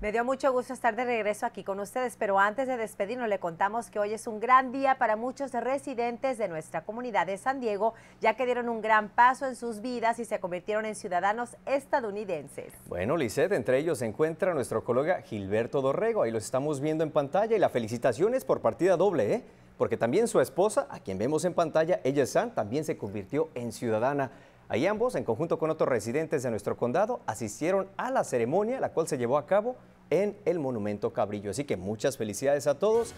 Me dio mucho gusto estar de regreso aquí con ustedes, pero antes de despedirnos le contamos que hoy es un gran día para muchos residentes de nuestra comunidad de San Diego, ya que dieron un gran paso en sus vidas y se convirtieron en ciudadanos estadounidenses. Bueno, Lisette, entre ellos se encuentra nuestro colega Gilberto Dorrego, ahí los estamos viendo en pantalla y la felicitaciones por partida doble, ¿eh? porque también su esposa, a quien vemos en pantalla, ella San, también se convirtió en ciudadana. Ahí ambos, en conjunto con otros residentes de nuestro condado, asistieron a la ceremonia, la cual se llevó a cabo en el Monumento Cabrillo. Así que muchas felicidades a todos